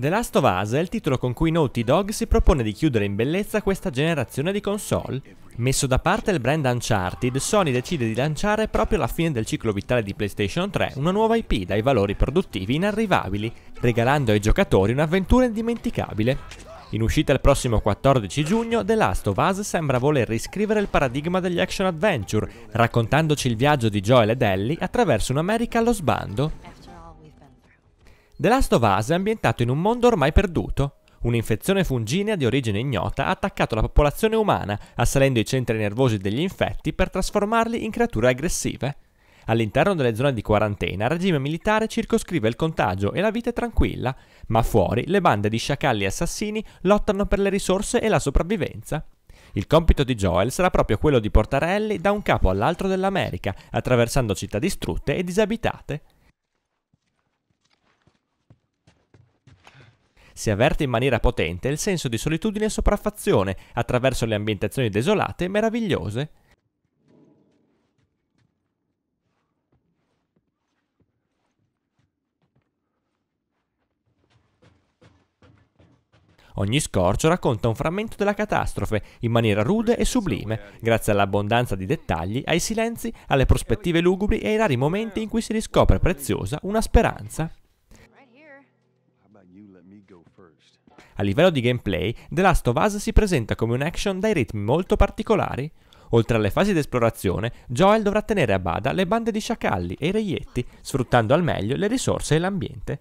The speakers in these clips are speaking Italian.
The Last of Us è il titolo con cui Naughty Dog si propone di chiudere in bellezza questa generazione di console. Messo da parte il brand Uncharted, Sony decide di lanciare proprio alla fine del ciclo vitale di PlayStation 3 una nuova IP dai valori produttivi inarrivabili, regalando ai giocatori un'avventura indimenticabile. In uscita il prossimo 14 giugno, The Last of Us sembra voler riscrivere il paradigma degli action adventure, raccontandoci il viaggio di Joel ed Ellie attraverso un'America allo sbando. The Last of Us è ambientato in un mondo ormai perduto. Un'infezione funginea di origine ignota ha attaccato la popolazione umana, assalendo i centri nervosi degli infetti per trasformarli in creature aggressive. All'interno delle zone di quarantena il regime militare circoscrive il contagio e la vita è tranquilla, ma fuori le bande di sciacalli assassini lottano per le risorse e la sopravvivenza. Il compito di Joel sarà proprio quello di portare Ellie da un capo all'altro dell'America, attraversando città distrutte e disabitate. si avverte in maniera potente il senso di solitudine e sopraffazione attraverso le ambientazioni desolate e meravigliose. Ogni scorcio racconta un frammento della catastrofe in maniera rude e sublime, grazie all'abbondanza di dettagli, ai silenzi, alle prospettive lugubri e ai rari momenti in cui si riscopre preziosa una speranza. A livello di gameplay, The Last of Us si presenta come un action dai ritmi molto particolari. Oltre alle fasi di esplorazione, Joel dovrà tenere a bada le bande di sciacalli e i reietti, sfruttando al meglio le risorse e l'ambiente.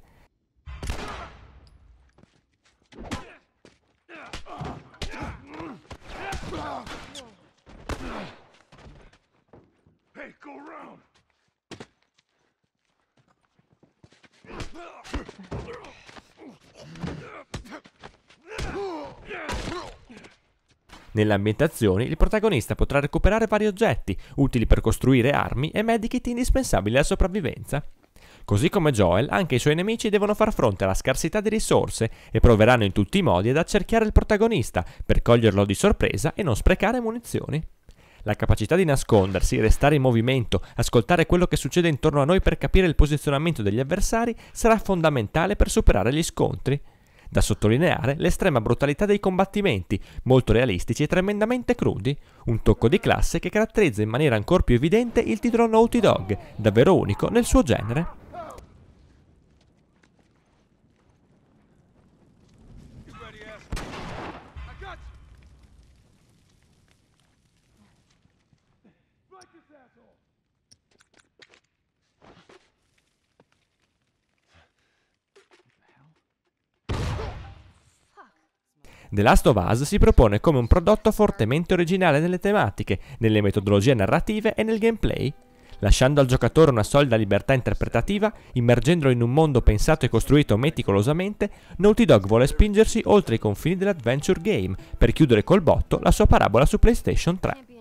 Hey, nelle ambientazioni il protagonista potrà recuperare vari oggetti, utili per costruire armi e medikit indispensabili alla sopravvivenza. Così come Joel, anche i suoi nemici devono far fronte alla scarsità di risorse e proveranno in tutti i modi ad accerchiare il protagonista per coglierlo di sorpresa e non sprecare munizioni. La capacità di nascondersi, restare in movimento, ascoltare quello che succede intorno a noi per capire il posizionamento degli avversari sarà fondamentale per superare gli scontri. Da sottolineare l'estrema brutalità dei combattimenti, molto realistici e tremendamente crudi, un tocco di classe che caratterizza in maniera ancor più evidente il titolo Naughty Dog, davvero unico nel suo genere. Right this asshole! The Last of Us si propone come un prodotto fortemente originale nelle tematiche, nelle metodologie narrative e nel gameplay, lasciando al giocatore una solida libertà interpretativa, immergendolo in un mondo pensato e costruito meticolosamente, Naughty Dog vuole spingersi oltre i confini dell'adventure game per chiudere col botto la sua parabola su PlayStation 3.